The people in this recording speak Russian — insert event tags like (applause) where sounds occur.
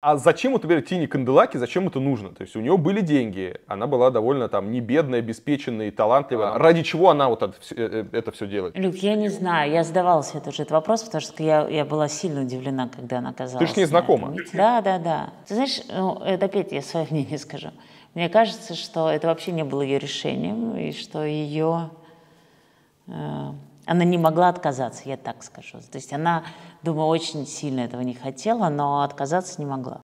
А зачем у тебя Тини Канделаки, зачем это нужно? То есть у нее были деньги, она была довольно там не бедная, обеспеченная и талантливая. Ради чего она вот это, э, э, это все делает? Люк, я не знаю, я задавалась этот же этот вопрос, потому что я, я была сильно удивлена, когда она оказалась. Ты же не знакома. Да, да, да. Ты знаешь, ну, это опять я свое (laughs) мнение скажу. Мне кажется, что это вообще не было ее решением, и что ее она не могла отказаться, я так скажу. То есть она, думаю, очень сильно этого не хотела, но отказаться не могла.